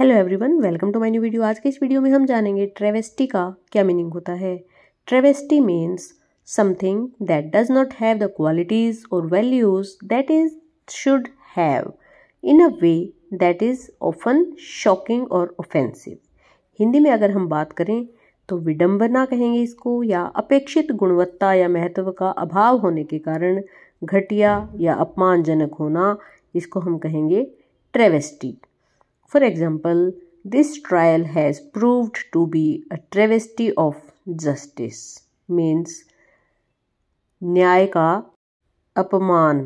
hello everyone welcome to my new video आज के इस वीडियो में हम जानेंगे ट्रेवेस्टी का क्या मीनिंग होता है travesty means something that does not have the qualities और values that is should have in a way that is often shocking और ऑफेंसिव हिंदी में अगर हम बात करें तो विडंबना कहेंगे इसको या अपेक्षित गुणवत्ता या महत्व का अभाव होने के कारण घटिया या अपमानजनक होना इसको हम कहेंगे travesty For example, this trial has proved to be a travesty of justice, means न्याय का अपमान